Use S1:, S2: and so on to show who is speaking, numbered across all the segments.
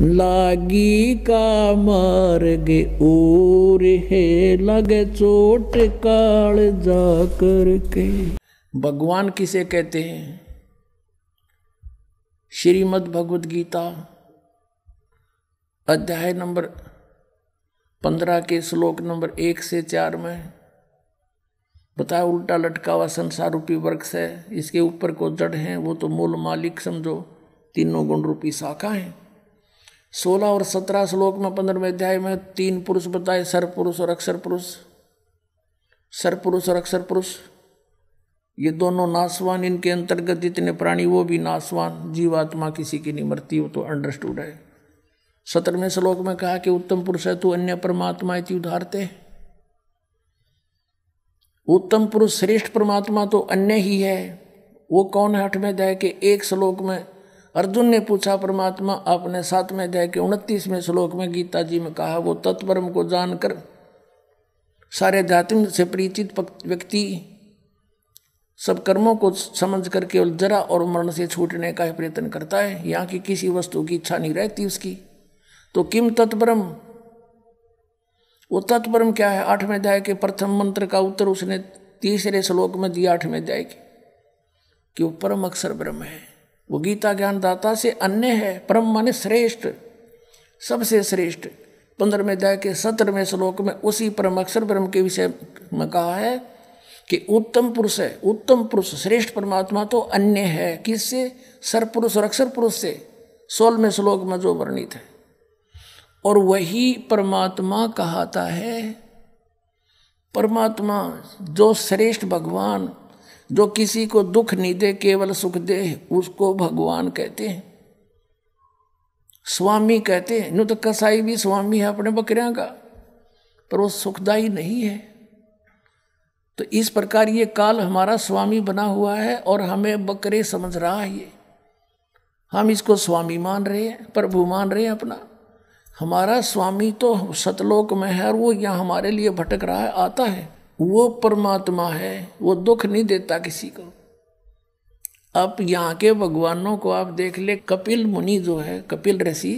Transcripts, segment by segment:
S1: लागी का मार्ग और है लग चोट काल जा करके भगवान किसे कहते हैं श्रीमद् भगवद गीता अध्याय नंबर पंद्रह के श्लोक नंबर एक से चार में बताया उल्टा लटका हुआ संसार रूपी वृक्ष है इसके ऊपर को जड़ है वो तो मूल मालिक समझो तीनों गुण रूपी शाखा है सोलह और सत्रह श्लोक में पंद्रहवें अध्याय में तीन पुरुष बताए सर पुरुष और अक्षर पुरुष सर पुरुष और अक्षर पुरुष ये दोनों नासवान इनके अंतर्गत इतने प्राणी वो भी नासवान जीवात्मा किसी की नहीं मरती वो तो अंडरस्टूड है सत्रहवें श्लोक में कहा कि उत्तम पुरुष है तू अन्य परमात्मा इति उदाहरते उत्तम पुरुष श्रेष्ठ परमात्मा तो अन्य ही है वो कौन है अठवें अध्याय के एक श्लोक में अर्जुन ने पूछा परमात्मा आपने सातवें अध्याय के उनतीसवें श्लोक में गीता जी में कहा वो तत्परम को जानकर सारे अध्यात्म से परिचित व्यक्ति सब कर्मों को समझ कर केवल जरा और मरण से छूटने का प्रयत्न करता है यहाँ की किसी वस्तु की इच्छा नहीं रहती उसकी तो किम तत्परम वो तत्परम क्या है आठवें अध्याय के प्रथम मंत्र का उत्तर उसने तीसरे श्लोक में दिया आठवें अध्याय के कि वो परम अक्षर ब्रह्म है वो गीता ज्ञानदाता से अन्य है परम मन श्रेष्ठ सबसे श्रेष्ठ पंद्रहवें अध्याय के सत्रहवें श्लोक में उसी परम अक्षर ब्रह्म के विषय में कहा है कि उत्तम पुरुष है उत्तम पुरुष श्रेष्ठ परमात्मा तो अन्य है किससे पुरुष और अक्षर पुरुष से सोलहवें श्लोक में जो वर्णित है और वही परमात्मा कहाता है परमात्मा जो श्रेष्ठ भगवान जो किसी को दुख नहीं दे केवल सुख दे उसको भगवान कहते हैं स्वामी कहते हैं न तो कसाई भी स्वामी है अपने बकरिया का पर वो सुखदाई नहीं है तो इस प्रकार ये काल हमारा स्वामी बना हुआ है और हमें बकरे समझ रहा है ये हम इसको स्वामी मान रहे हैं प्रभु मान रहे हैं अपना हमारा स्वामी तो सतलोक में है और वो यहाँ हमारे लिए भटक रहा है आता है वो परमात्मा है वो दुख नहीं देता किसी को अब यहाँ के भगवानों को आप देख ले कपिल मुनि जो है कपिल ऋषि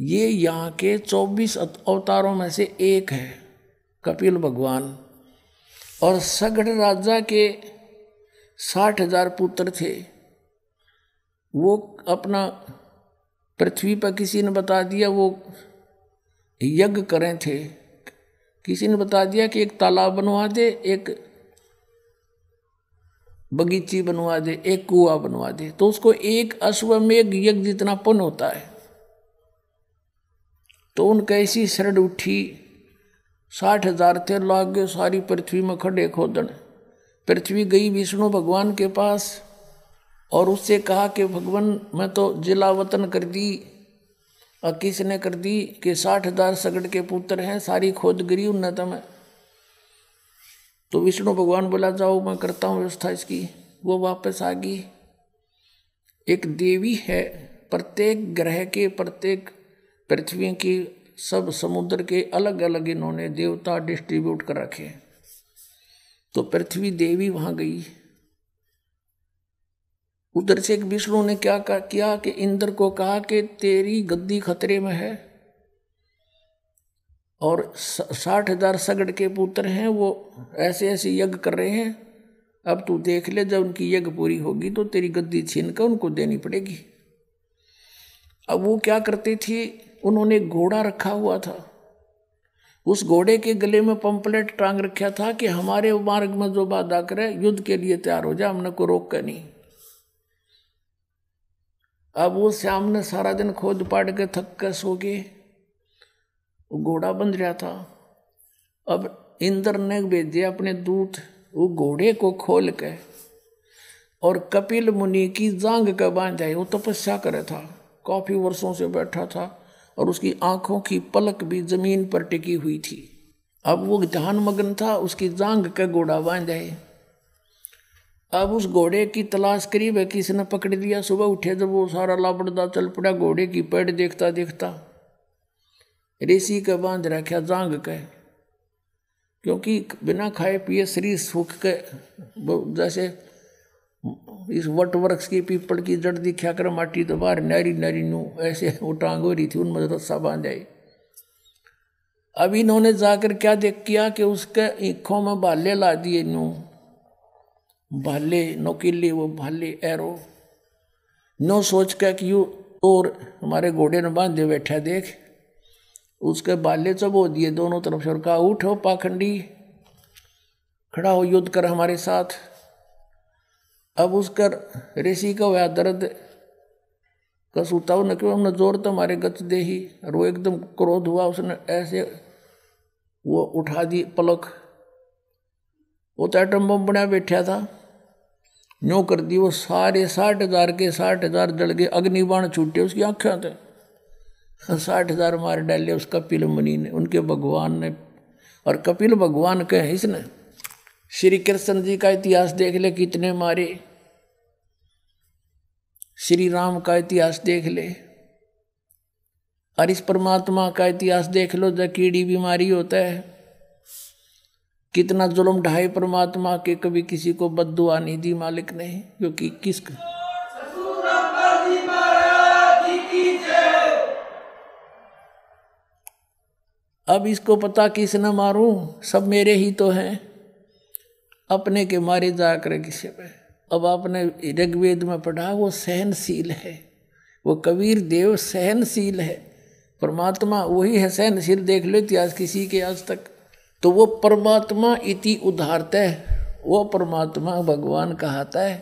S1: ये यहाँ के 24 अवतारों में से एक है कपिल भगवान और सगढ़ राजा के साठ हजार पुत्र थे वो अपना पृथ्वी पर किसी ने बता दिया वो यज्ञ करें थे किसी ने बता दिया कि एक तालाब बनवा दे एक बगीची बनवा दे एक कुआ बनवा दे तो उसको एक अश्वमेघ यज्ञ जितना पन होता है तो उन कैसी शरण उठी साठ हजार थे लाग गए सारी पृथ्वी में खड़े खोदन पृथ्वी गई विष्णु भगवान के पास और उससे कहा कि भगवान मैं तो जिला वतन कर दी और किसने कर दी कि साठ हजार सगड़ के पुत्र हैं सारी खोद गिरी उन्नतम है तो विष्णु भगवान बोला जाओ मैं करता हूँ व्यवस्था इसकी वो वापस आ गई एक देवी है प्रत्येक ग्रह के प्रत्येक पृथ्वी की सब समुद्र के अलग अलग इन्होंने देवता डिस्ट्रीब्यूट कर रखे हैं तो पृथ्वी देवी वहाँ गई उधर से एक विष्णु ने क्या किया कि इंद्र को कहा कि तेरी गद्दी खतरे में है और साठ हजार सगड़ के पुत्र हैं वो ऐसे ऐसे यज्ञ कर रहे हैं अब तू देख ले जब उनकी यज्ञ पूरी होगी तो तेरी गद्दी छीन कर उनको देनी पड़ेगी अब वो क्या करती थी उन्होंने घोड़ा रखा हुआ था उस घोड़े के गले में पंपलेट टांग रखा था कि हमारे मार्ग में जो बाधा करे युद्ध के लिए तैयार हो जाए हमने को रोक कर नहीं अब वो श्याम ने सारा दिन खोद पाट के थक के सो के वो घोड़ा बन रहा था अब इंद्र ने भेजे अपने दूत वो घोड़े को खोल के और कपिल मुनि की जांग के बांध आई वो तपस्या करे था काफ़ी वर्षों से बैठा था और उसकी आंखों की पलक भी जमीन पर टिकी हुई थी अब वो ध्यान मगन था उसकी जांग का घोड़ा बांध जाए अब उस घोड़े की तलाश करीब है किसी ने पकड़ लिया सुबह उठे जब वो सारा लापड़दा चल पड़ा घोड़े की पेड़ देखता देखता रेसी का बांध रखा जांग कह क्योंकि बिना खाए पिए शरीर सूख के जैसे इस वट वृक्ष की पीपल की जड़ दिखा कर माटी तो बाहर नारी नारी नू ऐसे वो टांग हो रही थी उनमें तो रस्सा बांध आई अब इन्होंने जाकर क्या देख किया कि उसके ईखों में बाले ला दिए नू भाले नोकीले वो भाले एरो नो सोच के कि यू और हमारे घोड़े ने बांधे बैठा देख उसके बाले चबो दिए दोनों तरफ से और कहा उठो पाखंडी खड़ा हो युद्ध कर हमारे साथ अब उसका ऋषि का हुआ दर्द कसुताओ न क्यों हमने जोर तो हमारे गच दे ही रो एकदम क्रोध हुआ उसने ऐसे वो उठा दी पलक वो तो एटम बम बना बैठा था न्यो कर दी वो सारे साठ हजार के साठ हजार जल गए अग्निबाण छूटे उसकी आंखें थे साठ हजार मार डाले उस कपिल मुनि ने उनके भगवान ने और कपिल भगवान कहे इसने श्री कृष्ण जी का इतिहास देख ले कितने मारे श्री राम का इतिहास देख ले और इस परमात्मा का इतिहास देख लो तो कीड़ी बीमारी होता है कितना जुल्म ढाई परमात्मा के कभी किसी को बदुआ नहीं दी मालिक ने क्योंकि किस अब इसको पता किस न मारू सब मेरे ही तो हैं अपने के मारे जा कर किसी पे अब आपने ऋग्वेद में पढ़ा वो सहनशील है वो कबीर देव सहनशील है परमात्मा वही है सहनशील देख लो इतिहास किसी के आज तक तो वो परमात्मा इति उदाहरत है वो परमात्मा भगवान कहता है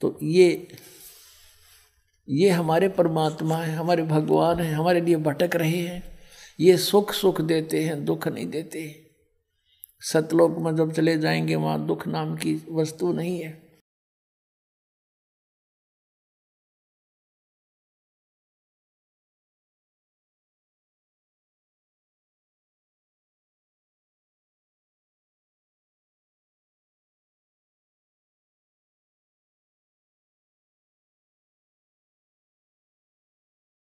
S1: तो ये ये हमारे परमात्मा है हमारे भगवान है हमारे लिए भटक रहे हैं ये सुख सुख देते हैं दुख नहीं देते सतलोक में जब चले जाएंगे वहाँ दुख नाम की वस्तु नहीं है